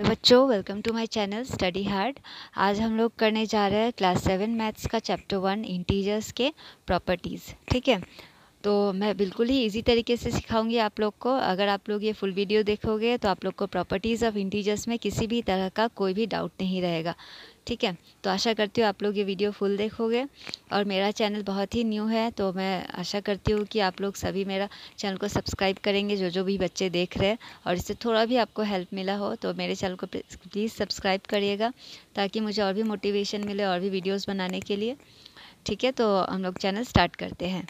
तो बच्चों welcome to my channel study hard आज हम लोग करने जा रहे हैं क्लास सेवन मैथ्स का चैप्टर वन इंटीजर्स के प्रॉपर्टीज़ ठीक है तो मैं बिल्कुल ही इजी तरीके से सिखाऊंगी आप लोग को अगर आप लोग ये फुल वीडियो देखोगे तो आप लोग को प्रॉपर्टीज़ ऑफ इंटीजर्स में किसी भी तरह का कोई भी डाउट नहीं रहेगा ठीक है तो आशा करती हूँ आप लोग ये वीडियो फुल देखोगे और मेरा चैनल बहुत ही न्यू है तो मैं आशा करती हूँ कि आप लोग सभी मेरा चैनल को सब्सक्राइब करेंगे जो जो भी बच्चे देख रहे हैं और इससे थोड़ा भी आपको हेल्प मिला हो तो मेरे चैनल को प्लीज़ सब्सक्राइब करिएगा ताकि मुझे और भी मोटिवेशन मिले और भी वीडियोज़ बनाने के लिए ठीक है तो हम लोग चैनल स्टार्ट करते हैं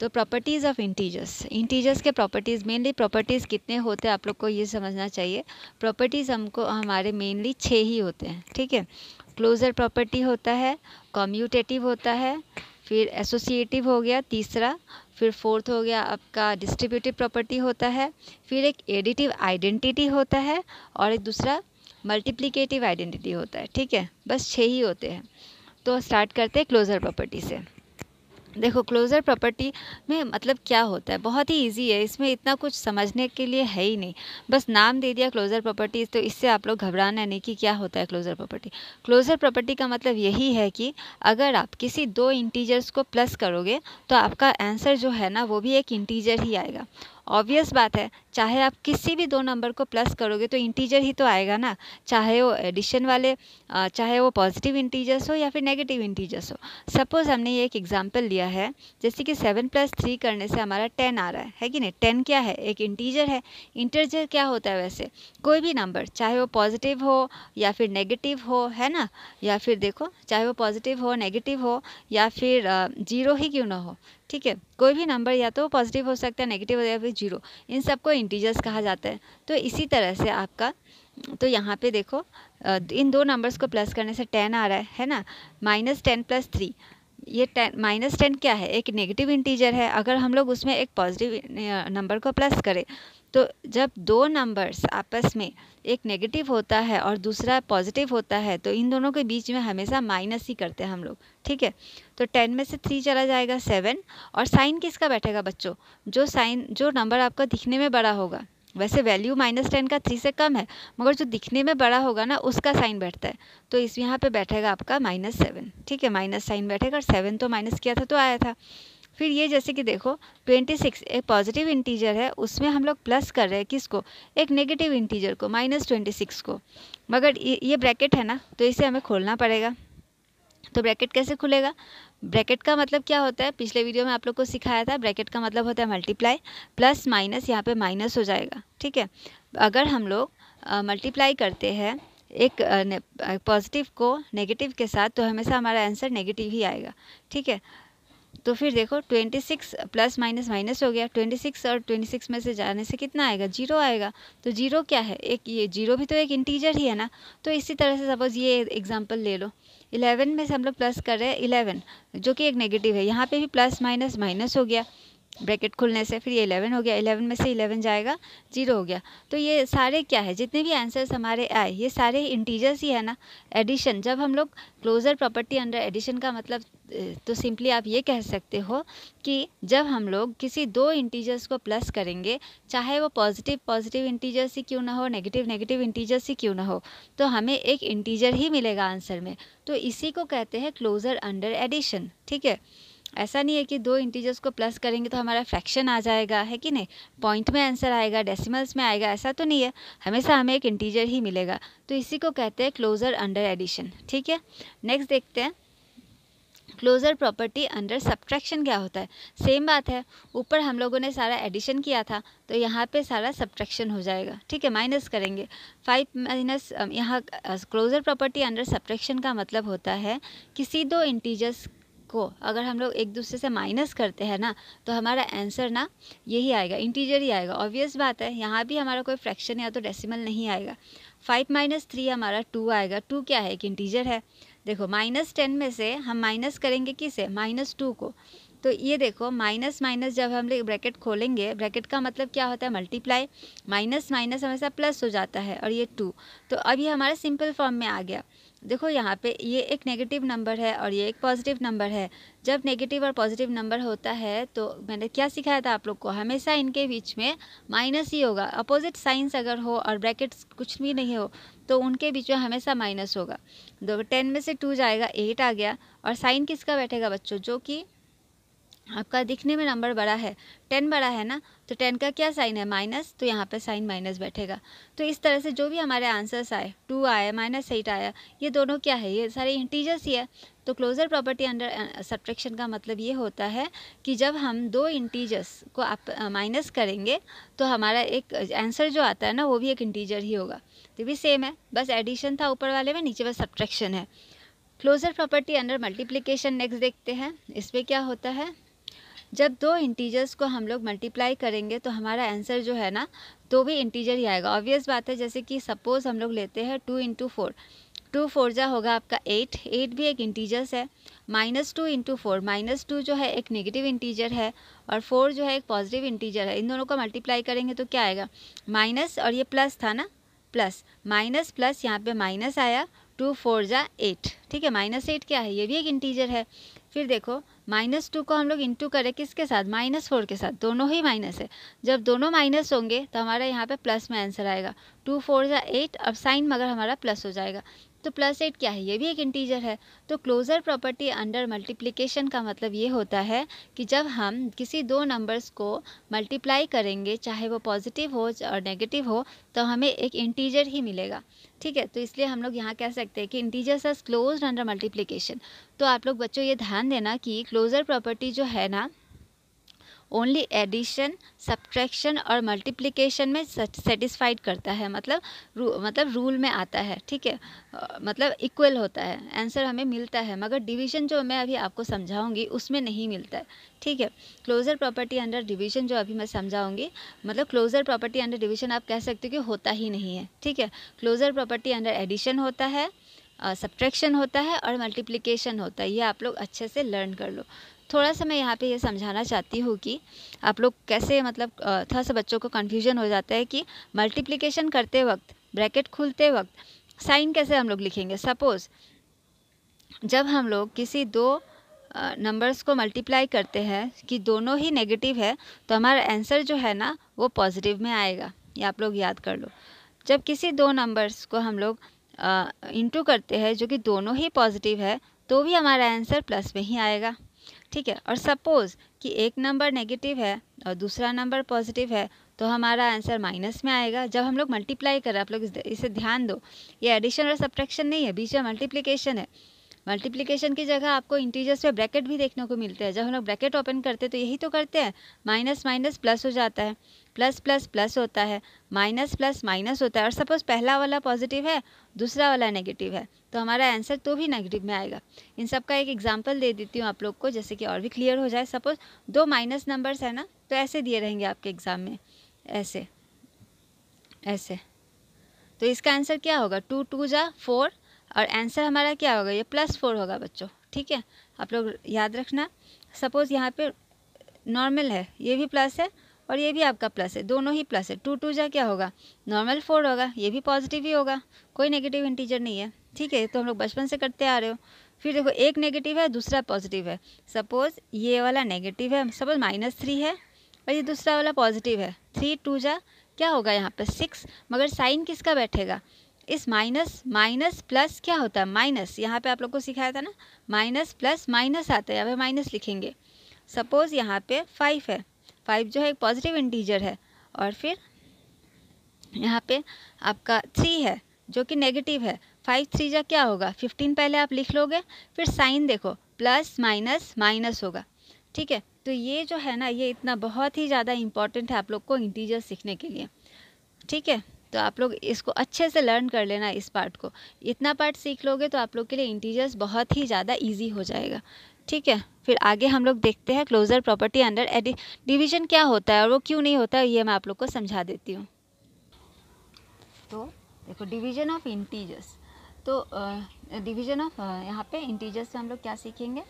तो प्रॉपर्टीज़ ऑफ इंटीजर्स इंटीजर्स के प्रॉपर्टीज़ मेनली प्रॉपर्टीज़ कितने होते हैं आप लोग को ये समझना चाहिए प्रॉपर्टीज़ हमको हमारे मेनली छः ही होते हैं ठीक है क्लोजर प्रॉपर्टी होता है कॉम्यूटेटिव होता है फिर एसोसिएटिव हो गया तीसरा फिर फोर्थ हो गया आपका डिस्ट्रीब्यूटिव प्रॉपर्टी होता है फिर एक एडिटिव आइडेंटिटी होता है और एक दूसरा मल्टीप्लिकेटिव आइडेंटिटी होता है ठीक है बस छः ही होते हैं तो स्टार्ट करते हैं क्लोज़र प्रॉपर्टी से देखो क्लोज़र प्रॉपर्टी में मतलब क्या होता है बहुत ही इजी है इसमें इतना कुछ समझने के लिए है ही नहीं बस नाम दे दिया क्लोज़र प्रॉपर्टीज़ तो इससे आप लोग घबराना नहीं कि क्या होता है क्लोज़र प्रॉपर्टी क्लोज़र प्रॉपर्टी का मतलब यही है कि अगर आप किसी दो इंटीजर्स को प्लस करोगे तो आपका आंसर जो है ना वो भी एक इंटीजर ही आएगा ऑब्वियस बात है चाहे आप किसी भी दो नंबर को प्लस करोगे तो इंटीजर ही तो आएगा ना चाहे वो एडिशन वाले चाहे वो पॉजिटिव इंटीजर्स हो या फिर नेगेटिव इंटीजर्स हो सपोज़ हमने ये एक एग्जाम्पल लिया है जैसे कि सेवन प्लस थ्री करने से हमारा टेन आ रहा है है कि नहीं टेन क्या है एक इंटीजर है इंटीजर क्या होता है वैसे कोई भी नंबर चाहे वो पॉजिटिव हो या फिर नेगेटिव हो है ना या फिर देखो चाहे वो पॉजिटिव हो नेगेटिव हो या फिर ज़ीरो ही क्यों ना हो ठीक है कोई भी नंबर या तो पॉजिटिव हो सकता है नेगेटिव हो या फिर जीरो इन सबको इंटीजर्स कहा जाता है तो इसी तरह से आपका तो यहाँ पे देखो इन दो नंबर्स को प्लस करने से टेन आ रहा है है ना माइनस टेन प्लस थ्री ये टेन माइनस टेन क्या है एक नेगेटिव इंटीजर है अगर हम लोग उसमें एक पॉजिटिव नंबर को प्लस करें तो जब दो नंबर्स आपस में एक नेगेटिव होता है और दूसरा पॉजिटिव होता है तो इन दोनों के बीच में हमेशा माइनस ही करते हैं हम लोग ठीक है तो टेन में से थ्री चला जाएगा सेवन और साइन किसका बैठेगा बच्चों जो साइन जो नंबर आपका दिखने में बड़ा होगा वैसे वैल्यू माइनस टेन का थ्री से कम है मगर जो दिखने में बड़ा होगा ना उसका साइन बैठता है तो इस यहाँ पे बैठेगा आपका माइनस सेवन ठीक है माइनस साइन बैठेगा और सेवन तो माइनस किया था तो आया था फिर ये जैसे कि देखो 26 एक पॉजिटिव इंटीजर है उसमें हम लोग प्लस कर रहे हैं किसको एक नेगेटिव इंटीजर को माइनस ट्वेंटी को मगर ये ब्रैकेट है ना तो इसे हमें खोलना पड़ेगा तो ब्रैकेट कैसे खुलेगा ब्रैकेट का मतलब क्या होता है पिछले वीडियो में आप लोग को सिखाया था ब्रैकेट का मतलब होता है मल्टीप्लाई प्लस माइनस यहाँ पे माइनस हो जाएगा ठीक है अगर हम लोग मल्टीप्लाई करते हैं एक पॉजिटिव को नेगेटिव के साथ तो हमेशा हमारा आंसर नेगेटिव ही आएगा ठीक है तो फिर देखो 26 प्लस माइनस माइनस हो गया 26 और 26 में से जाने से कितना आएगा जीरो आएगा तो जीरो क्या है एक ये जीरो भी तो एक इंटीजर ही है ना तो इसी तरह से सपोज ये एग्जाम्पल ले लो इलेवन में से हम लोग प्लस कर रहे हैं इलेवन जो कि एक नेगेटिव है यहाँ पे भी प्लस माइनस माइनस हो गया ब्रैकेट खुलने से फिर ये इलेवन हो गया इलेवन में से इलेवन जाएगा जीरो हो गया तो ये सारे क्या है जितने भी आंसर्स हमारे आए ये सारे इंटीजर्स ही है ना एडिशन जब हम लोग क्लोजर प्रॉपर्टी अंडर एडिशन का मतलब तो सिंपली आप ये कह सकते हो कि जब हम लोग किसी दो इंटीजर्स को प्लस करेंगे चाहे वो पॉजिटिव पॉजिटिव इंटीजर्स ही क्यों ना हो नेगेटिव नेगेटिव इंटीजर्स ही क्यों ना हो तो हमें एक इंटीजर ही मिलेगा आंसर में तो इसी को कहते हैं क्लोजर अंडर एडिशन ठीक है ऐसा नहीं है कि दो इंटीजर्स को प्लस करेंगे तो हमारा फ्रैक्शन आ जाएगा है कि नहीं पॉइंट में आंसर आएगा डेसिमल्स में आएगा ऐसा तो नहीं है हमेशा हमें एक इंटीजर ही मिलेगा तो इसी को कहते हैं क्लोज़र अंडर एडिशन ठीक है नेक्स्ट देखते हैं क्लोज़र प्रॉपर्टी अंडर सब्ट्रैक्शन क्या होता है सेम बात है ऊपर हम लोगों ने सारा एडिशन किया था तो यहाँ पे सारा सब्ट्रैक्शन हो जाएगा ठीक है माइनस करेंगे फाइव माइनस um, यहाँ क्लोज़र प्रॉपर्टी अंडर सब्ट्रैक्शन का मतलब होता है किसी दो इंटीजर्स को अगर हम लोग एक दूसरे से माइनस करते हैं ना तो हमारा आंसर ना यही आएगा इंटीजर ही आएगा ऑब्वियस बात है यहाँ भी हमारा कोई फ्रैक्शन या तो डेसिमल नहीं आएगा फाइव माइनस थ्री हमारा टू आएगा टू क्या है कि इंटीजर है देखो माइनस टेन में से हम माइनस करेंगे किसे माइनस टू को तो ये देखो माइनस माइनस जब हम लोग ब्रैकेट खोलेंगे ब्रैकेट का मतलब क्या होता है मल्टीप्लाई माइनस माइनस हमेशा प्लस हो जाता है और ये टू तो अभी हमारा सिंपल फॉर्म में आ गया देखो यहाँ पे ये एक नेगेटिव नंबर है और ये एक पॉजिटिव नंबर है जब नेगेटिव और पॉजिटिव नंबर होता है तो मैंने क्या सिखाया था आप लोग को हमेशा इनके बीच में माइनस ही होगा अपोजिट साइंस अगर हो और ब्रैकेट्स कुछ भी नहीं हो तो उनके बीच में हमेशा माइनस होगा दो तो टेन में से टू जाएगा एट आ गया और साइन किसका बैठेगा बच्चों जो कि आपका दिखने में नंबर बड़ा है टेन बड़ा है ना तो टेन का क्या साइन है माइनस तो यहाँ पे साइन माइनस बैठेगा तो इस तरह से जो भी हमारे आंसर्स आए टू आए माइनस एट आया ये दोनों क्या है ये सारे इंटीजर्स ही है तो क्लोजर प्रॉपर्टी अंडर सब्ट्रैक्शन का मतलब ये होता है कि जब हम दो इंटीजर्स को आप माइनस uh, करेंगे तो हमारा एक आंसर जो आता है ना वो भी एक इंटीजर ही होगा तो भी सेम है बस एडिशन था ऊपर वाले में नीचे बस सब्ट्रैक्शन है closure property under multiplication next देखते हैं इसमें क्या होता है जब दो इंटीजर्स को हम लोग मल्टीप्लाई करेंगे तो हमारा आंसर जो है ना तो भी इंटीजर ही आएगा ऑब्वियस बात है जैसे कि सपोज़ हम लोग लेते हैं two into four two four जो होगा आपका एट एट भी एक इंटीजर्स है minus two into four minus two जो है एक नेगेटिव इंटीजर है और फोर जो है एक पॉजिटिव इंटीजर है इन दोनों को मल्टीप्लाई करेंगे तो क्या आएगा माइनस और ये प्लस था ना प्लस माइनस प्लस यहाँ पे माइनस आया टू फोर जा एट ठीक है माइनस एट क्या है ये भी एक इंटीजर है फिर देखो माइनस टू को हम लोग इंटू करें किसके साथ माइनस फोर के साथ दोनों ही माइनस है जब दोनों माइनस होंगे तो हमारा यहाँ पे प्लस में आंसर आएगा टू फोर या एट और साइन मगर हमारा प्लस हो जाएगा तो प्लस एट क्या है ये भी एक इंटीजर है तो क्लोज़र प्रॉपर्टी अंडर मल्टीप्लिकेशन का मतलब ये होता है कि जब हम किसी दो नंबर्स को मल्टीप्लाई करेंगे चाहे वो पॉजिटिव हो और नेगेटिव हो तो हमें एक इंटीजर ही मिलेगा ठीक है तो इसलिए हम लोग यहाँ कह सकते हैं कि integers are close under multiplication तो आप लोग बच्चों ये ध्यान देना कि क्लोज़र प्रॉपर्टी जो है ना ओनली एडिशन सब्ट्रैक्शन और मल्टीप्लिकेशन में सेटिस्फाइड करता है मतलब रू, मतलब रूल में आता है ठीक है मतलब इक्वल होता है आंसर हमें मिलता है मगर डिवीजन जो मैं अभी आपको समझाऊंगी उसमें नहीं मिलता है ठीक है क्लोजर प्रॉपर्टी अंडर डिवीजन जो अभी मैं समझाऊंगी मतलब क्लोजर प्रॉपर्टी अंडर डिवीजन आप कह सकते हो कि होता ही नहीं है ठीक है क्लोजर प्रॉपर्टी अंडर एडिशन होता है सब्ट्रैक्शन uh, होता है और मल्टीप्लिकेशन होता है ये आप लोग अच्छे से लर्न कर लो थोड़ा सा मैं यहाँ पे ये यह समझाना चाहती हूँ कि आप लोग कैसे मतलब थोड़ा सा बच्चों को कन्फ्यूजन हो जाता है कि मल्टीप्लिकेशन करते वक्त ब्रैकेट खुलते वक्त साइन कैसे हम लोग लिखेंगे सपोज़ जब हम लोग किसी दो नंबर्स को मल्टीप्लाई करते हैं कि दोनों ही नेगेटिव है तो हमारा आंसर जो है ना वो पॉजिटिव में आएगा ये आप लोग याद कर लो जब किसी दो नंबर्स को हम लोग इंटू करते हैं जो कि दोनों ही पॉजिटिव है तो भी हमारा आंसर प्लस में ही आएगा ठीक है और सपोज़ कि एक नंबर नेगेटिव है और दूसरा नंबर पॉजिटिव है तो हमारा आंसर माइनस में आएगा जब हम लोग मल्टीप्लाई करें आप लोग इसे ध्यान दो ये एडिशन और सब्ट्रैक्शन नहीं है बीच में मल्टीप्लिकेशन है मल्टीप्लीकेशन की जगह आपको इंटीजर्स पे ब्रैकेट भी देखने को मिलते हैं जब हम लोग ब्रैकेट ओपन करते हैं तो यही तो करते हैं माइनस माइनस प्लस हो जाता है प्लस प्लस प्लस होता है माइनस प्लस माइनस होता है और सपोज़ पहला वाला पॉजिटिव है दूसरा वाला नेगेटिव है तो हमारा आंसर तो भी नेगेटिव में आएगा इन सब का एक एग्जाम्पल दे देती हूँ आप लोग को जैसे कि और भी क्लियर हो जाए सपोज़ दो माइनस नंबर्स है ना तो ऐसे दिए रहेंगे आपके एग्ज़ाम में ऐसे ऐसे तो इसका आंसर क्या होगा टू टू जा फोर और आंसर हमारा क्या होगा ये प्लस फोर होगा बच्चों ठीक है आप लोग याद रखना सपोज़ यहाँ पे नॉर्मल है ये भी प्लस है और ये भी आपका प्लस है दोनों ही प्लस है टू टू जा क्या होगा नॉर्मल फोर होगा ये भी पॉजिटिव ही होगा कोई नेगेटिव इंटीजर नहीं है ठीक है तो हम लोग बचपन से करते आ रहे हो फिर देखो एक नेगेटिव है दूसरा पॉजिटिव है सपोज़ ये वाला नेगेटिव है सपोज़ माइनस थ्री है और ये दूसरा वाला पॉजिटिव है थ्री टू जा क्या होगा यहाँ पर सिक्स मगर साइन किसका बैठेगा इस माइनस माइनस प्लस क्या होता है माइनस यहाँ पे आप लोग को सिखाया था ना माइनस प्लस माइनस आता है अब माइनस लिखेंगे सपोज़ यहाँ पे फाइव है फाइव जो है एक पॉजिटिव इंटीजर है और फिर यहाँ पे आपका थ्री है जो कि नेगेटिव है फाइव थ्री जा क्या होगा फिफ्टीन पहले आप लिख लोगे फिर साइन देखो प्लस माइनस माइनस होगा ठीक है तो ये जो है ना ये इतना बहुत ही ज़्यादा इम्पॉर्टेंट है आप लोग को इंटीजर सीखने के लिए ठीक है तो आप लोग इसको अच्छे से लर्न कर लेना इस पार्ट को इतना पार्ट सीख लोगे तो आप लोग के लिए इंटीजर्स बहुत ही ज़्यादा ईजी हो जाएगा ठीक है फिर आगे हम लोग देखते हैं क्लोजर प्रॉपर्टी अंडर एडि डिवीजन क्या होता है और वो क्यों नहीं होता है ये मैं आप लोग को समझा देती हूँ तो देखो डिवीजन ऑफ इंटीजर्स तो डिवीजन ऑफ यहाँ पे इंटीजर्स से हम लोग क्या सीखेंगे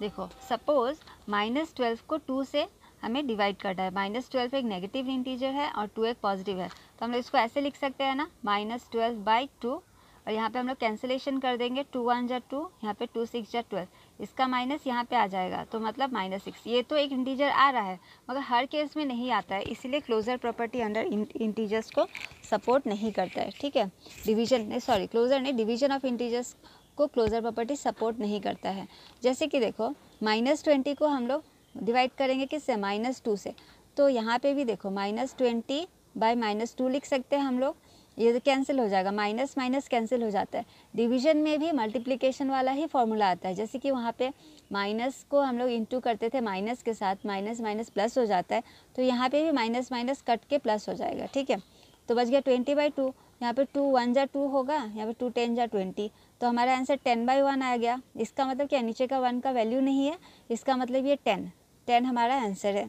देखो सपोज़ माइनस ट्वेल्व को टू से हमें डिवाइड करना है माइनस ट्वेल्व एक नेगेटिव इंटीजर है और टू एक पॉजिटिव है तो हम लोग इसको ऐसे लिख सकते हैं ना माइनस ट्वेल्व बाई टू और यहाँ पे हम लोग कैंसिलेशन कर देंगे टू वन जा टू यहाँ पे टू सिक्स जा ट्वेल्व इसका माइनस यहाँ पे आ जाएगा तो मतलब माइनस सिक्स ये तो एक इंटीजर आ रहा है मगर हर केस में नहीं आता है इसीलिए क्लोजर प्रॉपर्टी अंडर इंटीजर्स को सपोर्ट नहीं करता है ठीक है डिवीजन नहीं सॉरी क्लोजर नहीं डिवीजन ऑफ इंटीजर्स को क्लोजर प्रॉपर्टी सपोर्ट नहीं करता है जैसे कि देखो माइनस ट्वेंटी को हम लोग डिवाइड करेंगे किससे माइनस टू से तो यहाँ पे भी देखो minus twenty by minus two लिख सकते हैं हम लोग ये तो कैंसिल हो जाएगा माइनस माइनस कैंसिल हो जाता है डिवीजन में भी मल्टीप्लिकेशन वाला ही फॉर्मूला आता है जैसे कि वहाँ पे माइनस को हम लोग इंटू करते थे माइनस के साथ माइनस माइनस प्लस हो जाता है तो यहाँ पे भी माइनस माइनस कट के प्लस हो जाएगा ठीक है तो बच गया ट्वेंटी बाई टू यहाँ पर टू वन जा टू होगा यहाँ पर टू टेन जा ट्वेंटी तो हमारा आंसर टेन बाई वन आ गया इसका मतलब क्या नीचे का वन का वैल्यू नहीं है इसका मतलब ये टेन टेन हमारा आंसर है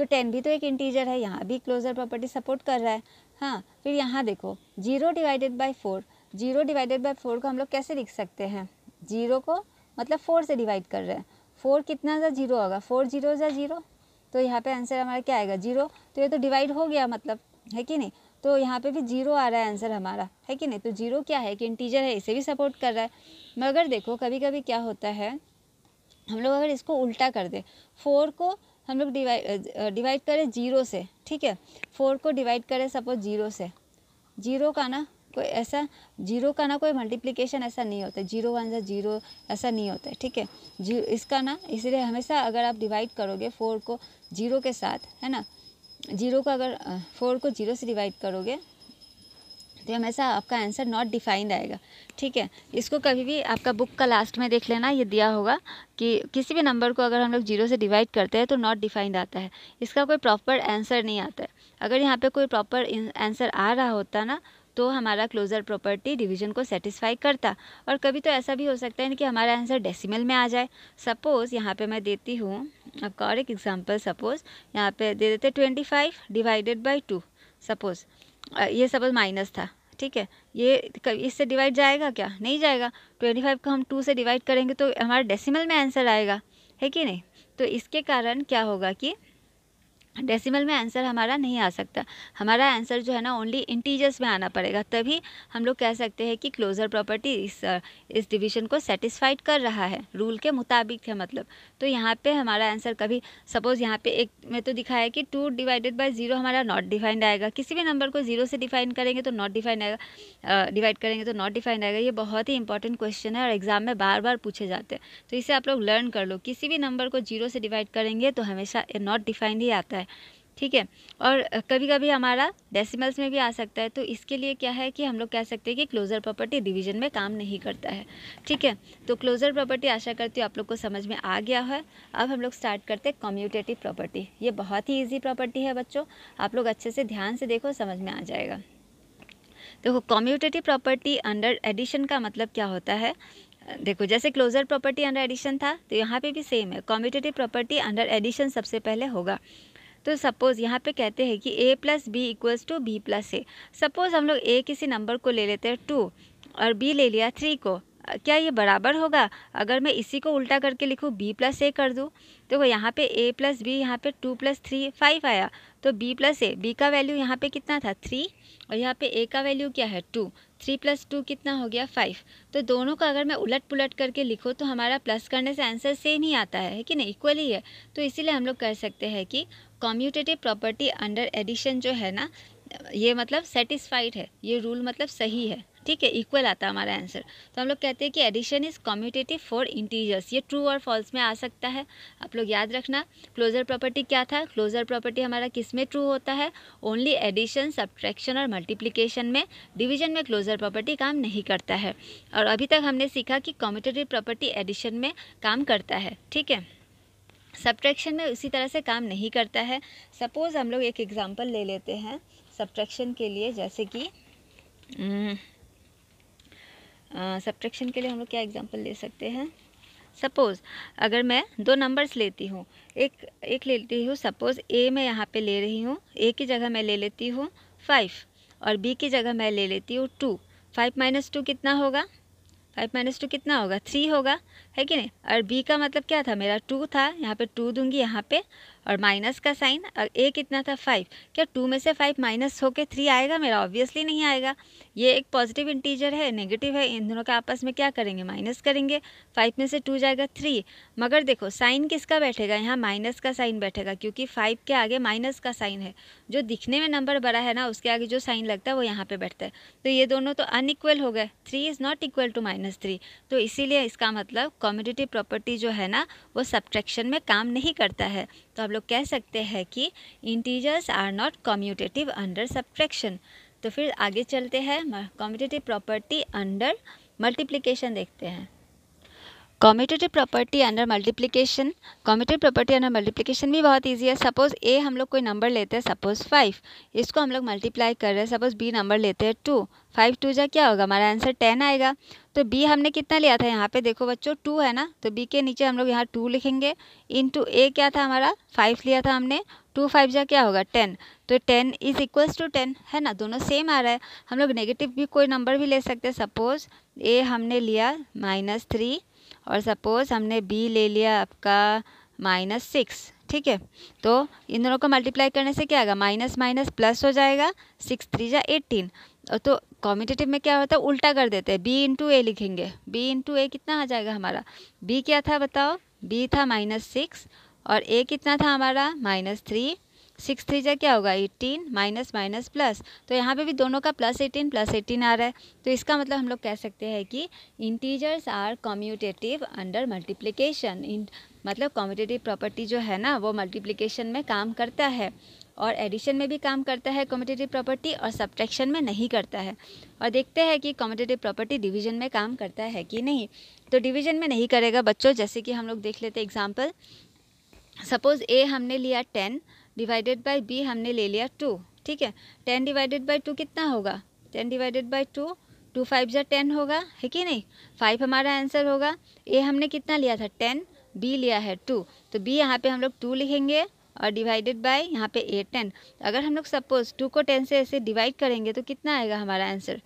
तो टेन भी तो एक इंटीजर है यहाँ भी क्लोजर प्रॉपर्टी सपोर्ट कर रहा है हाँ फिर यहाँ देखो zero divided by four zero divided by four को हम लोग कैसे लिख सकते हैं जीरो को मतलब फोर से डिवाइड कर रहे हैं फोर कितना ज़्यादा जीरो होगा फोर जीरो ज़ा जीरो तो यहाँ पे आंसर हमारा क्या आएगा जीरो तो ये तो डिवाइड हो गया मतलब है कि नहीं तो यहाँ पे भी जीरो आ रहा है आंसर हमारा है कि नहीं तो जीरो क्या है कि इंटीजर है इसे भी सपोर्ट कर रहा है मगर देखो कभी कभी क्या होता है हम लोग अगर इसको उल्टा कर दें फोर को हम लोग डिवाइड डिवाइड करें जीरो से ठीक है फोर को डिवाइड करें सपोज जीरो से जीरो का ना कोई ऐसा जीरो का ना कोई मल्टीप्लिकेशन ऐसा नहीं होता जीरो वन ज़ा जीरो ऐसा नहीं होता है ठीक है जीरो इसका ना इसलिए हमेशा अगर आप डिवाइड करोगे फोर को जीरो के साथ है ना जीरो का अगर फोर को जीरो से डिवाइड करोगे तो हमेशा आपका आंसर नॉट डिफाइंड आएगा ठीक है इसको कभी भी आपका बुक का लास्ट में देख लेना ये दिया होगा कि किसी भी नंबर को अगर हम लोग जीरो से डिवाइड करते हैं तो नॉट डिफाइंड आता है इसका कोई प्रॉपर आंसर नहीं आता है अगर यहाँ पे कोई प्रॉपर आंसर आ रहा होता ना तो हमारा क्लोज़र प्रॉपर्टी डिवीजन को सेटिस्फाई करता और कभी तो ऐसा भी हो सकता है कि हमारा आंसर डेसिमल में आ जाए सपोज़ यहाँ पे मैं देती हूँ आपका और एक एग्जांपल सपोज़ यहाँ पे दे देते twenty five divided by two suppose ये सपोज़ माइनस था ठीक है ये इससे डिवाइड जाएगा क्या नहीं जाएगा ट्वेंटी फाइव को हम टू से डिवाइड करेंगे तो हमारा डेसिमल में आंसर आएगा है कि नहीं तो इसके कारण क्या होगा कि डेसिमल में आंसर हमारा नहीं आ सकता हमारा आंसर जो है ना ओनली इंटीजर्स में आना पड़ेगा तभी हम लोग कह सकते हैं कि क्लोज़र प्रॉपर्टी इस इस डिवीजन को सेटिस्फाइड कर रहा है रूल के मुताबिक है मतलब तो यहाँ पे हमारा आंसर कभी सपोज़ यहाँ पे एक में तो दिखाया है कि टू डिवाइडेड बाई ज़ीरो हमारा नॉट डिफाइंड आएगा किसी भी नंबर को ज़ीरो से डिफाइन करेंगे तो नॉट डिफाइंड आएगा डिवाइड करेंगे तो नॉट डिफाइंड आएगा ये बहुत ही इंपॉर्टेंट क्वेश्चन है और एग्ज़ाम में बार बार पूछे जाते हैं तो इसे आप लोग लर्न कर लो किसी भी नंबर को जीरो से डिवाइड करेंगे तो हमेशा नॉट डिफाइंड ही आता है है ठीक है और कभी कभी हमारा डेसिमल्स में भी आ सकता है तो इसके लिए क्या है कि हम लोग कह सकते हैं कि क्लोज़र प्रॉपर्टी डिवीजन में काम नहीं करता है ठीक है तो क्लोज़र प्रॉपर्टी आशा करती हूँ आप लोग को समझ में आ गया है अब हम लोग स्टार्ट करते हैं कम्यूटेटिव प्रॉपर्टी ये बहुत ही ईजी प्रॉपर्टी है बच्चों आप लोग अच्छे से ध्यान से देखो समझ में आ जाएगा देखो कॉम्यूटेटिव प्रॉपर्टी अंडर एडिशन का मतलब क्या होता है देखो जैसे क्लोजर प्रॉपर्टी अंडर एडिशन था तो यहाँ पे भी सेम है कॉम्यूटेटिव प्रॉपर्टी अंडर एडिशन सबसे पहले होगा तो सपोज़ यहाँ पे कहते हैं कि A plus B equals to B plus A suppose हम लोग ए किसी नंबर को ले लेते हैं टू और बी ले लिया थ्री को क्या ये बराबर होगा अगर मैं इसी को उल्टा करके लिखूँ बी प्लस ए कर दूँ तो यहाँ पे ए प्लस बी यहाँ पे टू प्लस थ्री फाइव आया तो बी प्लस ए बी का वैल्यू यहाँ पे कितना था थ्री और यहाँ पे ए का वैल्यू क्या है टू थ्री प्लस टू कितना हो गया फाइव तो दोनों का अगर मैं उलट पुलट करके लिखूँ तो हमारा प्लस करने से आंसर सेम ही आता है, है कि नहीं इक्वल ही है तो इसीलिए हम लोग कह सकते हैं कि कॉम्यूटेटिव प्रॉपर्टी अंडर एडिशन जो है ना ये मतलब सेटिस्फाइड है ये रूल मतलब सही है ठीक है इक्वल आता है हमारा आंसर तो हम लोग कहते हैं कि addition is commutative for integers ये ट्रू और फॉल्स में आ सकता है आप लोग याद रखना क्लोजर प्रॉपर्टी क्या था क्लोजर प्रॉपर्टी हमारा किस में ट्रू होता है ओनली एडिशन सब्ट्रैक्शन और मल्टीप्लिकेशन में डिवीजन में क्लोजर प्रॉपर्टी काम नहीं करता है और अभी तक हमने सीखा कि कॉम्यूटेटिव प्रॉपर्टी एडिशन में काम करता है ठीक है सब्ट्रैक्शन में उसी तरह से काम नहीं करता है सपोज़ हम लोग एक एग्ज़ाम्पल ले लेते हैं सब्ट्रैक्शन के लिए जैसे कि सब्ट्रैक्शन हम्म, के लिए हम लोग क्या एग्ज़ाम्पल ले सकते हैं सपोज़ अगर मैं दो नंबर्स लेती हूँ एक एक ले लेती हूँ सपोज़ ए मैं यहाँ पे ले रही हूँ ए की जगह मैं ले लेती हूँ फाइव और बी की जगह मैं ले लेती हूँ टू फाइव माइनस टू कितना होगा फाइव माइनस टू कितना होगा थ्री होगा है कि नहीं और बी का मतलब क्या था मेरा टू था यहाँ पे टू दूंगी यहाँ पे और माइनस का साइन और ए कितना था फाइव क्या टू में से फाइव माइनस होके थ्री आएगा मेरा ऑब्वियसली नहीं आएगा ये एक पॉजिटिव इंटीजर है नेगेटिव है इन दोनों के आपस में क्या करेंगे माइनस करेंगे फाइव में से टू जाएगा थ्री मगर देखो साइन किसका बैठेगा यहाँ माइनस का साइन बैठेगा क्योंकि फाइव के आगे माइनस का साइन है जो दिखने में नंबर बड़ा है ना उसके आगे जो साइन लगता है वो यहाँ पर बैठता है तो ये दोनों तो अनइक्वल हो गए three is not equal to minus three तो इसीलिए इसका मतलब कॉमोडिटी प्रॉपर्टी जो है ना वो सब्ट्रैक्शन में काम नहीं करता है तो हम लोग कह सकते हैं कि integers are not commutative under subtraction तो फिर आगे चलते हैं कॉम्यूटेटिव प्रॉपर्टी अंडर मल्टीप्लिकेशन देखते हैं competitive property under multiplication commutative property under multiplication भी बहुत ईजी है सपोज ए हम लोग कोई नंबर लेते हैं सपोज फाइव इसको हम लोग मल्टीप्लाई कर रहे हैं सपोज बी नंबर लेते हैं टू फाइव टू जा क्या होगा हमारा आंसर टेन आएगा तो बी हमने कितना लिया था यहाँ पे देखो बच्चों टू है ना तो बी के नीचे हम लोग यहाँ टू लिखेंगे इन टू ए क्या था हमारा फाइव लिया था हमने टू फाइव जा क्या होगा टेन तो ten is equals to ten है ना दोनों सेम आ रहा है हम लोग नेगेटिव भी कोई नंबर भी ले सकते हैं सपोज़ ए हमने लिया माइनस थ्री और सपोज़ हमने बी ले लिया आपका माइनस सिक्स ठीक है तो इन दोनों को मल्टीप्लाई करने से क्या आएगा माइनस माइनस प्लस हो जाएगा सिक्स थ्री या एट्टीन तो कॉम्पिटेटिव में क्या होता है उल्टा कर देते हैं बी इंटू ए लिखेंगे बी इंटू ए कितना आ जाएगा हमारा बी क्या था बताओ बी था माइनस सिक्स और ए कितना था हमारा माइनस थ्री सिक्स थ्री जा क्या होगा एटीन माइनस माइनस प्लस तो यहाँ पे भी दोनों का प्लस एटीन प्लस एटीन आ रहा है तो इसका मतलब हम लोग कह सकते हैं कि integers are commutative under multiplication मतलब कॉम्पिटेटिव प्रॉपर्टी जो है ना वो मल्टीप्लिकेशन में काम करता है और एडिशन में भी काम करता है कॉम्पिटेटिव प्रॉपर्टी और सब्ट्रैक्शन में नहीं करता है और देखते हैं कि कॉम्पिटेटिव प्रॉपर्टी डिवीजन में काम करता है कि नहीं तो डिवीजन में नहीं करेगा बच्चों जैसे कि हम लोग देख लेते एग्जाम्पल सपोज़ ए हमने लिया टेन डिवाइडेड बाई बी हमने ले लिया टू ठीक है टेन डिवाइडेड बाई टू कितना होगा ten divided by two two five ज़ा टेन होगा है कि नहीं फाइव हमारा आंसर होगा ए हमने कितना लिया था टेन बी लिया है टू तो बी यहाँ पे हम लोग टू लिखेंगे और डिवाइडेड बाय यहाँ पे ए टेन अगर हम लोग सपोज टू को टेन से ऐसे डिवाइड करेंगे तो कितना आएगा हमारा आंसर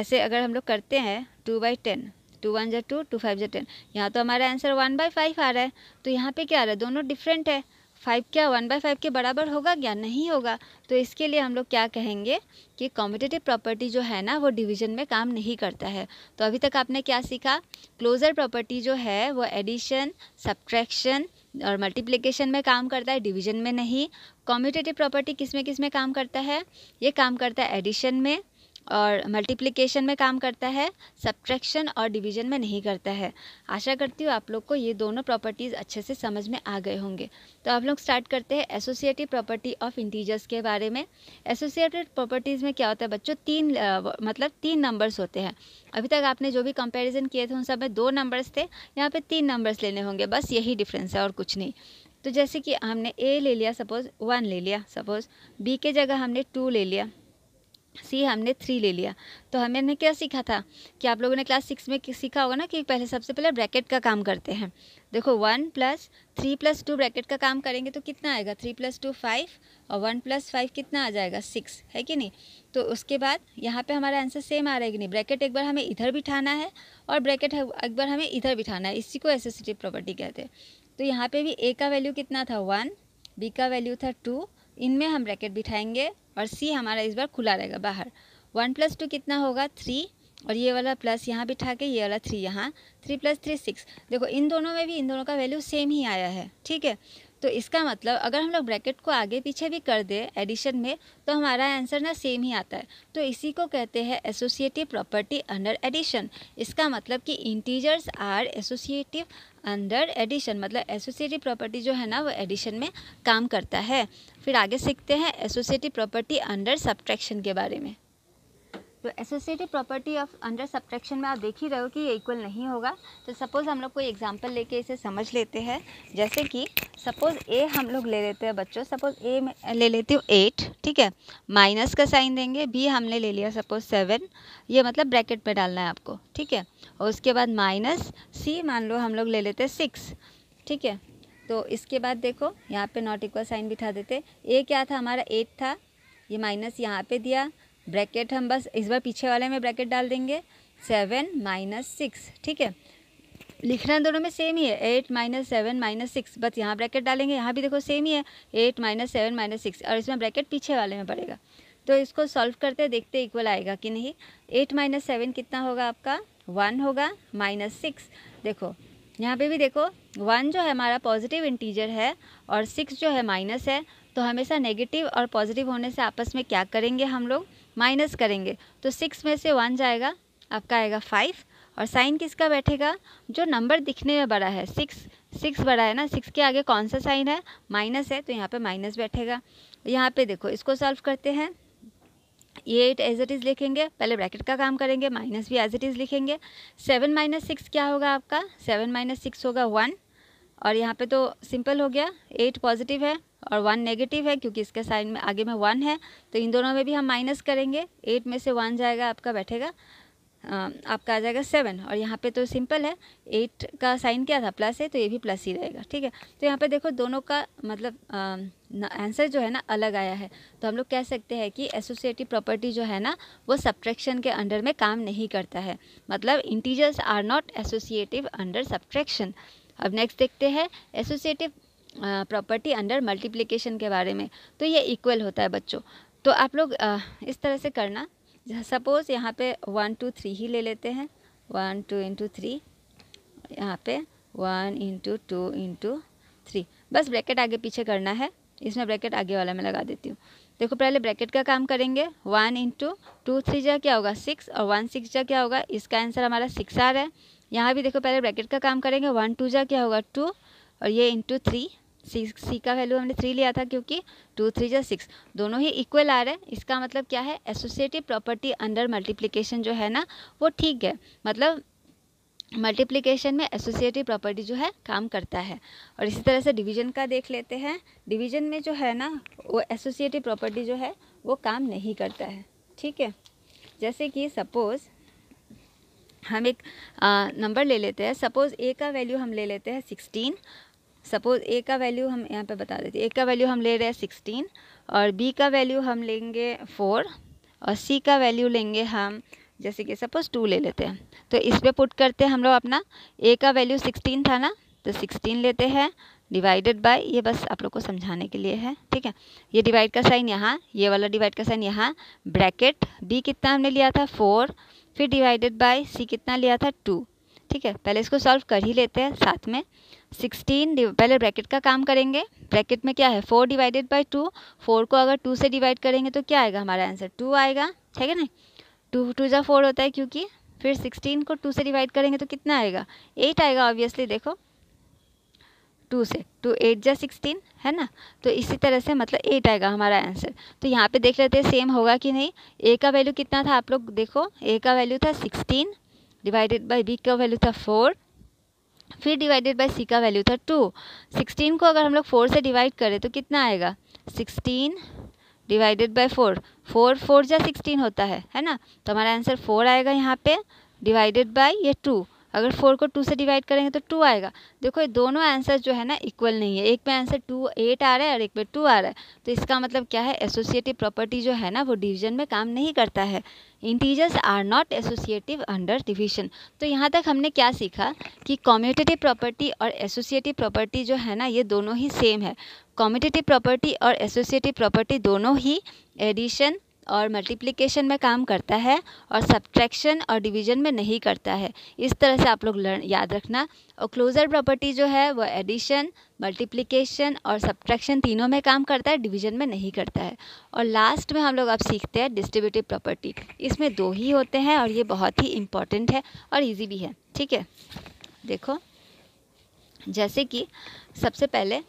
ऐसे अगर हम लोग करते हैं two by ten two one जो टू टू फाइव जो टेन यहाँ तो हमारा आंसर वन बाई फाइव आ रहा है तो यहाँ पे क्या आ रहा है दोनों डिफरेंट है फाइव क्या वन बाई फाइव के बराबर होगा या नहीं होगा तो इसके लिए हम लोग क्या कहेंगे कि कॉम्पिटेटिव प्रॉपर्टी जो है ना वो डिवीजन में काम नहीं करता है तो अभी तक आपने क्या सीखा क्लोजर प्रॉपर्टी जो है वो एडिशन सब्ट्रैक्शन और मल्टीप्लिकेशन में काम करता है डिवीजन में नहीं कॉम्पिटेटिव प्रॉपर्टी किस में किस में काम करता है ये काम करता है एडिशन में और मल्टीप्लिकेशन में काम करता है सब्ट्रैक्शन और डिवीजन में नहीं करता है आशा करती हूँ आप लोग को ये दोनों प्रॉपर्टीज़ अच्छे से समझ में आ गए होंगे तो आप लोग स्टार्ट करते हैं एसोसिएटिव प्रॉपर्टी ऑफ इंटीजर्स के बारे में एसोसिएटेड प्रॉपर्टीज़ में क्या होता है बच्चों तीन मतलब तीन नंबर्स होते हैं अभी तक आपने जो भी कंपेरिज़न किए थे उन सब में दो नंबर्स थे यहाँ पर तीन नंबर्स लेने होंगे बस यही डिफरेंस है और कुछ नहीं तो जैसे कि हमने ए ले लिया सपोज़ वन ले लिया सपोज़ बी के जगह हमने टू ले लिया सी हमने थ्री ले लिया तो हमने क्या सीखा था कि आप लोगों ने क्लास सिक्स में सीखा होगा ना कि पहले सबसे पहले ब्रैकेट का काम करते हैं देखो one plus three plus two bracket का काम करेंगे तो कितना आएगा थ्री प्लस टू फाइव और वन प्लस फाइव कितना आ जाएगा सिक्स है कि नहीं तो उसके बाद यहाँ पे हमारा आंसर सेम आ रहा है कि नहीं ब्रैकेट एक बार हमें इधर बिठाना है और ब्रैकेट एक बार हमें इधर बिठाना है इसी को एसेसिटिव प्रॉपर्टी कहते हैं तो यहाँ पर भी ए का वैल्यू कितना था वन बी का वैल्यू था टू इनमें हम ब्रैकेट बिठाएंगे और सी हमारा इस बार खुला रहेगा बाहर वन प्लस टू कितना होगा थ्री और ये वाला प्लस यहाँ बिठा के ये वाला थ्री यहाँ थ्री प्लस थ्री सिक्स देखो इन दोनों में भी इन दोनों का वैल्यू सेम ही आया है ठीक है तो इसका मतलब अगर हम लोग ब्रैकेट को आगे पीछे भी कर दें एडिशन में तो हमारा आंसर ना सेम ही आता है तो इसी को कहते हैं एसोसिएटिव प्रॉपर्टी अंडर एडिशन इसका मतलब कि integers are associative under addition मतलब एसोसिएटिव प्रॉपर्टी जो है ना वो एडिशन में काम करता है फिर आगे सीखते हैं एसोसिएटिव प्रॉपर्टी अंडर सब्ट्रैक्शन के बारे में तो associative property of under subtraction में आप देख ही रहे हो कि ये इक्वल नहीं होगा तो सपोज़ हम लोग कोई एग्जांपल लेके इसे समझ लेते हैं जैसे कि सपोज़ ए हम लोग ले लेते हैं बच्चों सपोज़ ए में ले लेती हूँ एट ठीक है माइनस का साइन देंगे बी हमने ले लिया सपोज़ सेवन ये मतलब ब्रैकेट में डालना है आपको ठीक है और उसके बाद माइनस सी मान लो हम लोग ले लेते हैं सिक्स ठीक है तो इसके बाद देखो यहाँ पर नॉट इक्वल साइन बिठा देते ए क्या था हमारा एट था ये माइनस यहाँ पे दिया ब्रैकेट हम बस इस बार पीछे वाले में ब्रैकेट डाल देंगे सेवन माइनस सिक्स ठीक है लिखना दोनों में सेम ही है eight minus seven minus six बस यहाँ ब्रैकेट डालेंगे यहाँ भी देखो सेम ही है eight minus seven minus six और इसमें ब्रैकेट पीछे वाले में पड़ेगा तो इसको सॉल्व करते देखते इक्वल आएगा कि नहीं एट माइनस सेवन कितना होगा आपका वन होगा माइनस सिक्स देखो यहाँ पे भी देखो वन जो है हमारा पॉजिटिव इंटीजर है और सिक्स जो है माइनस है तो हमेशा नेगेटिव और पॉजिटिव होने से आपस में क्या करेंगे हम लोग माइनस करेंगे तो सिक्स में से वन जाएगा आपका आएगा फाइव और साइन किसका बैठेगा जो नंबर दिखने में बड़ा है सिक्स सिक्स बड़ा है ना सिक्स के आगे कौन सा साइन है माइनस है तो यहाँ पे माइनस बैठेगा यहाँ पे देखो इसको सॉल्व करते हैं ये एट एज इट इज़ लिखेंगे पहले ब्रैकेट का काम करेंगे माइनस भी एज इट इज़ लिखेंगे सेवन माइनस सिक्स क्या होगा आपका सेवन माइनस सिक्स होगा वन और यहाँ पे तो सिंपल हो गया एट पॉजिटिव है और वन नेगेटिव है क्योंकि इसके साइन में आगे में वन है तो इन दोनों में भी हम माइनस करेंगे एट में से वन जाएगा आपका बैठेगा आपका आ जाएगा सेवन और यहाँ पे तो सिंपल है एट का साइन क्या था प्लस है तो ये भी प्लस ही रहेगा ठीक है तो यहाँ पे देखो दोनों का मतलब आंसर जो है ना अलग आया है तो हम लोग कह सकते हैं कि एसोसिएटिव प्रॉपर्टी जो है ना वो सब्ट्रैक्शन के अंडर में काम नहीं करता है मतलब integers are not associative under subtraction अब नेक्स्ट देखते हैं एसोसिएटिव प्रॉपर्टी अंडर मल्टीप्लिकेशन के बारे में तो ये इक्वल होता है बच्चों तो आप लोग इस तरह से करना सपोज़ यहाँ पे वन टू थ्री ही ले लेते हैं वन टू इंटू थ्री यहाँ पे one into two into three बस ब्रैकेट आगे पीछे करना है इसमें ब्रैकेट आगे वाला मैं लगा देती हूँ देखो पहले ब्रैकेट का काम करेंगे वन इंटू टू थ्री जा क्या होगा सिक्स और वन सिक्स जा क्या होगा इसका आंसर हमारा सिक्स आ रहा है यहाँ भी देखो पहले ब्रैकेट का काम करेंगे वन टू जा क्या होगा टू और ये इंटू थ्री सिक्स सी का वैल्यू हमने थ्री लिया था क्योंकि टू थ्री जो सिक्स दोनों ही इक्वल आ रहे हैं इसका मतलब क्या है एसोसिएटिव प्रॉपर्टी अंडर मल्टीप्लिकेशन जो है ना वो ठीक है मतलब मल्टीप्लिकेशन में एसोसिएटिव प्रॉपर्टी जो है काम करता है और इसी तरह से डिवीजन का देख लेते हैं डिवीजन में जो है ना वो एसोसिएटिव प्रॉपर्टी जो है वो काम नहीं करता है ठीक है जैसे कि सपोज़ हम एक नंबर ले लेते हैं सपोज़ ए का वैल्यू हम ले लेते हैं सिक्सटीन सपोज़ ए का वैल्यू हम यहाँ पे बता देते ए का वैल्यू हम ले रहे हैं सिक्सटीन और बी का वैल्यू हम लेंगे फोर और सी का वैल्यू लेंगे हम जैसे कि सपोज़ टू ले लेते हैं तो इस पर पुट करते हैं हम लोग अपना ए का वैल्यू सिक्सटीन था ना तो सिक्सटीन लेते हैं डिवाइडेड बाय ये बस आप लोग को समझाने के लिए है ठीक है ये डिवाइड का साइन यहाँ ये वाला डिवाइड का साइन यहाँ ब्रैकेट बी कितना हमने लिया था फोर फिर डिवाइडेड बाय सी कितना लिया था टू ठीक है पहले इसको सॉल्व कर ही लेते हैं साथ में सिक्सटीन पहले ब्रैकेट का काम करेंगे ब्रैकेट में क्या है four divided by two four को अगर टू से डिवाइड करेंगे तो क्या आएगा हमारा आंसर टू आएगा ठीक है ना टू टू जो फोर होता है क्योंकि फिर सिक्सटीन को टू से डिवाइड करेंगे तो कितना आएगा एट आएगा ऑब्वियसली देखो टू से टू एट जो सिक्सटीन है ना तो इसी तरह से मतलब एट आएगा हमारा आंसर तो यहाँ पे देख लेते हैं सेम होगा कि नहीं ए का वैल्यू कितना था आप लोग देखो ए का वैल्यू था सिक्सटीन डिवाइडेड बाई बी का वैल्यू था फोर फिर डिवाइडेड बाई सी का वैल्यू था टू सिक्सटीन को अगर हम लोग फोर से डिवाइड करें तो कितना आएगा sixteen divided by four four four या सिक्सटीन होता है है ना तो हमारा आंसर फोर आएगा यहाँ पे डिवाइडेड बाई ये टू अगर फोर को टू से डिवाइड करेंगे तो टू आएगा देखो ये दोनों आंसर जो है ना इक्वल नहीं है एक पे आंसर टू एट आ रहा है और एक पे टू आ रहा है तो इसका मतलब क्या है एसोसिएटिव प्रॉपर्टी जो है ना वो डिवीजन में काम नहीं करता है integers are not associative under division तो यहाँ तक हमने क्या सीखा कि कॉम्यूटेटिव प्रॉपर्टी और एसोसिएटिव प्रॉपर्टी जो है ना ये दोनों ही सेम है कॉम्यूटेटिव प्रॉपर्टी और एसोसिएटिव प्रॉपर्टी दोनों ही एडिशन और मल्टीप्लिकेशन में काम करता है और सब्ट्रैक्शन और डिवीजन में नहीं करता है इस तरह से आप लोग लर्न याद रखना और क्लोज़र प्रॉपर्टी जो है वह एडिशन मल्टीप्लिकेशन और सब्ट्रैक्शन तीनों में काम करता है डिवीजन में नहीं करता है और लास्ट में हम लोग अब सीखते हैं डिस्ट्रीब्यूटिव प्रॉपर्टी इसमें दो ही होते हैं और ये बहुत ही इम्पॉर्टेंट है और ईजी भी है ठीक है देखो जैसे कि सबसे पहले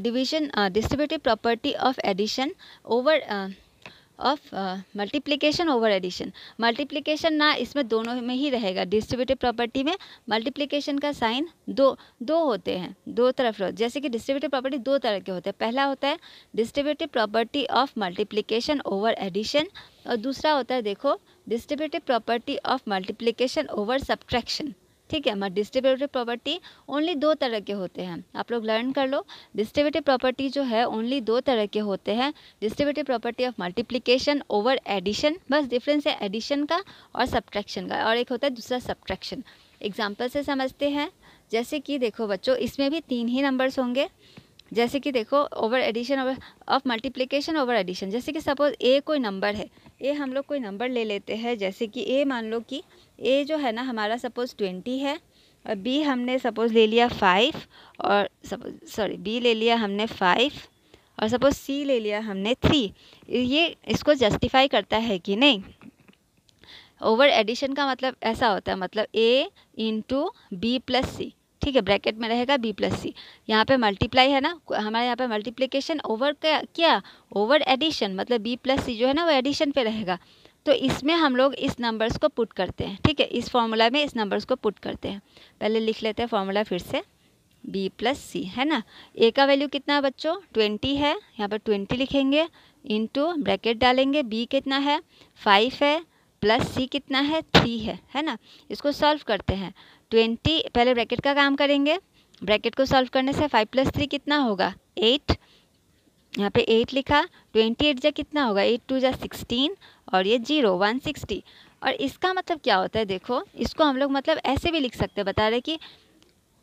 division distributive property of addition over of multiplication over addition multiplication ना इसमें दोनों में ही रहेगा डिस्ट्रीब्यूटिव प्रॉपर्टी में मल्टीप्लीकेशन का साइन दो दो होते हैं दो तरफ जैसे कि डिस्ट्रीब्यूटिव प्रॉपर्टी दो तरह के होते हैं पहला होता है distributive property of multiplication over addition और दूसरा होता है देखो distributive property of multiplication over subtraction ठीक है मगर डिस्ट्रीब्यूटिव प्रॉपर्टी ओनली दो तरह के होते हैं आप लोग लर्न कर लो डिस्ट्रीब्यूटिव प्रॉपर्टी जो है ओनली दो तरह के होते हैं distributive property of multiplication over addition बस डिफरेंस है एडिशन का और सब्ट्रैक्शन का और एक होता है दूसरा सब्ट्रैक्शन एग्जाम्पल से समझते हैं जैसे कि देखो बच्चों इसमें भी तीन ही नंबर्स होंगे जैसे कि देखो over addition of multiplication over addition जैसे कि सपोज ए कोई नंबर है ए हम लोग कोई नंबर ले लेते हैं जैसे कि ए मान लो कि ए जो है ना हमारा सपोज़ ट्वेंटी है और बी हमने सपोज़ ले लिया फाइव और सपोज सॉरी बी ले लिया हमने फाइव और सपोज़ सी ले लिया हमने थ्री ये इसको जस्टिफाई करता है कि नहीं ओवर एडिशन का मतलब ऐसा होता है मतलब A into B plus C ठीक है ब्रैकेट में रहेगा बी प्लस सी यहाँ पे मल्टीप्लाई है ना हमारे यहाँ पे मल्टीप्लिकेशन ओवर क्या ओवर एडिशन मतलब बी प्लस सी जो है ना वो एडिशन पे रहेगा तो इसमें हम लोग इस नंबर्स को पुट करते हैं ठीक है इस फॉर्मूला में इस नंबर्स को पुट करते हैं पहले लिख लेते हैं फॉर्मूला फिर से बी प्लस सी है ना ए का वैल्यू कितना है बच्चों ट्वेंटी है यहाँ पर ट्वेंटी लिखेंगे इंटू ब्रैकेट डालेंगे बी कितना है फाइव है प्लस सी कितना है थ्री है है ना इसको सॉल्व करते हैं ट्वेंटी पहले ब्रैकेट का काम करेंगे ब्रैकेट को सॉल्व करने से फाइव प्लस थ्री कितना होगा एट यहाँ पे एट लिखा ट्वेंटी एट जा कितना होगा एट टू जा सिक्सटीन और ये जीरो वन सिक्सटी और इसका मतलब क्या होता है देखो इसको हम लोग मतलब ऐसे भी लिख सकते हैं बता रहे कि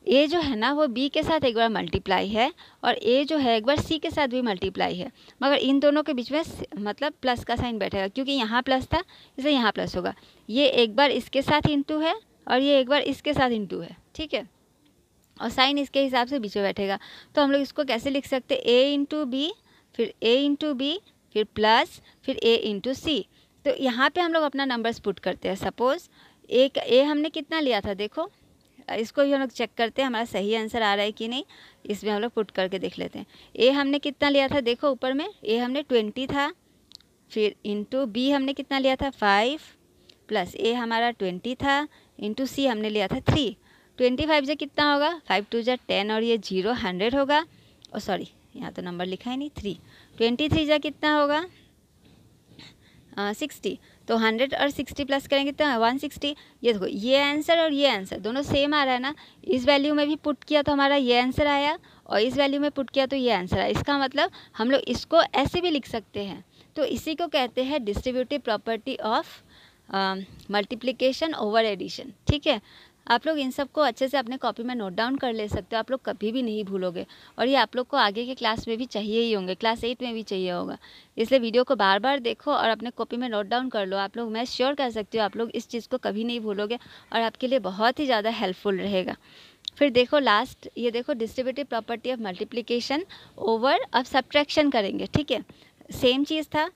ए जो है ना वो बी के साथ एक बार मल्टीप्लाई है और ए जो है एक बार सी के साथ भी मल्टीप्लाई है मगर इन दोनों के बीच में मतलब प्लस का साइन बैठेगा क्योंकि यहाँ प्लस था इसलिए यहाँ प्लस होगा ये एक बार इसके साथ इंटू है और ये एक बार इसके साथ इंटू है ठीक है और साइन इसके हिसाब से बीच में बैठेगा तो हम लोग इसको कैसे लिख सकते ए इंटू बी फिर ए इंटू बी फिर प्लस फिर ए इंटू सी तो यहाँ पे हम लोग अपना नंबर्स पुट करते हैं सपोज़ एक ए हमने कितना लिया था देखो इसको भी हम लोग चेक करते हैं हमारा सही आंसर आ रहा है कि नहीं इसमें हम लोग पुट करके देख लेते हैं ए हमने कितना लिया था देखो ऊपर में ए हमने ट्वेंटी था फिर इंटू बी हमने कितना लिया था फाइव प्लस ए हमारा ट्वेंटी था इंटू सी हमने लिया था थ्री ट्वेंटी फाइव जो कितना होगा फाइव टू जो टेन और ये जीरो हंड्रेड होगा और oh, सॉरी यहाँ तो नंबर लिखा ही नहीं थ्री ट्वेंटी थ्री जो कितना होगा सिक्सटी तो हंड्रेड और सिक्सटी प्लस करेंगे तो वन सिक्सटी ये देखो ये आंसर और ये आंसर दोनों सेम आ रहा है ना इस वैल्यू में भी पुट किया तो हमारा ये आंसर आया और इस वैल्यू में पुट किया तो ये आंसर आया इसका मतलब हम लोग इसको ऐसे भी लिख सकते हैं तो इसी को कहते हैं distributive property of multiplication over addition ठीक है आप लोग इन सबको अच्छे से अपने कॉपी में नोट डाउन कर ले सकते हो आप लोग कभी भी नहीं भूलोगे और ये आप लोग को आगे के क्लास में भी चाहिए ही होंगे क्लास एट में भी चाहिए होगा इसलिए वीडियो को बार बार देखो और अपने कॉपी में नोट डाउन कर लो आप लोग मैं श्योर कर सकती हूँ आप लोग इस चीज़ को कभी नहीं भूलोगे और आपके लिए बहुत ही ज़्यादा हेल्पफुल रहेगा फिर देखो लास्ट ये देखो distributive property of multiplication over अब सब्ट्रैक्शन करेंगे ठीक है सेम चीज़ था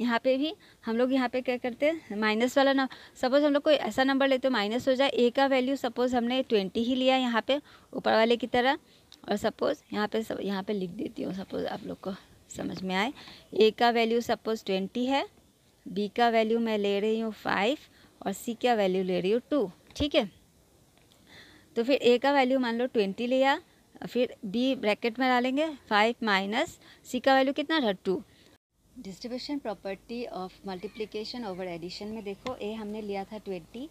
यहाँ पे भी हम लोग यहाँ पे क्या करते हैं माइनस वाला ना सपोज़ हम लोग कोई ऐसा नंबर लेते हो माइनस हो जाए ए का वैल्यू सपोज़ हमने ट्वेंटी ही लिया यहाँ पे ऊपर वाले की तरह और सपोज़ यहाँ पे सब यहाँ पे लिख देती हूँ सपोज़ आप लोग को समझ में आए ए का वैल्यू सपोज़ ट्वेंटी है बी का वैल्यू मैं ले रही हूँ फाइव और सी का वैल्यू ले रही हूँ टू ठीक है तो फिर ए का वैल्यू मान लो ट्वेंटी लिया फिर बी ब्रैकेट में डालेंगे फाइव माइनस सी का वैल्यू कितना था two distribution property of multiplication over addition में देखो ए हमने लिया था ट्वेंटी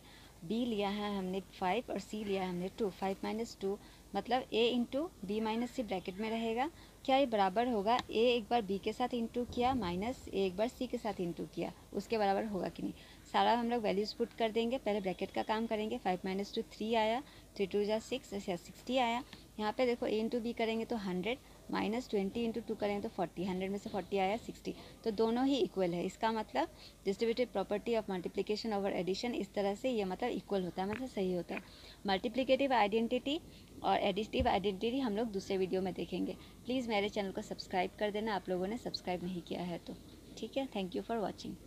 बी लिया है हमने फाइव और सी लिया है हमने टू फाइव माइनस टू मतलब A into B minus C bracket में रहेगा क्या ये बराबर होगा ए एक बार बी के साथ इंटू किया माइनस ए एक बार सी के साथ इंटू किया उसके बराबर होगा कि नहीं सारा हम लोग वैल्यूज पुट कर देंगे पहले ब्रैकेट का काम करेंगे फाइव माइनस टू थ्री आया थ्री टू जा सिक्स या सिक्सटी आया यहाँ पे देखो ए इंटू बी करेंगे तो hundred minus twenty into two करें तो फोर्टी हंड्रेड में से फोर्टी आया सिक्सटी तो दोनों ही इक्वल है इसका मतलब distributive property of multiplication over addition इस तरह से ये मतलब इक्वल होता है मतलब सही होता है मल्टीप्लीकेटिव आइडेंटिटी और एडिटिव आइडेंटिटी हम लोग दूसरे वीडियो में देखेंगे प्लीज़ मेरे चैनल को सब्सक्राइब कर देना आप लोगों ने सब्सक्राइब नहीं किया है तो ठीक है थैंक यू फॉर वॉचिंग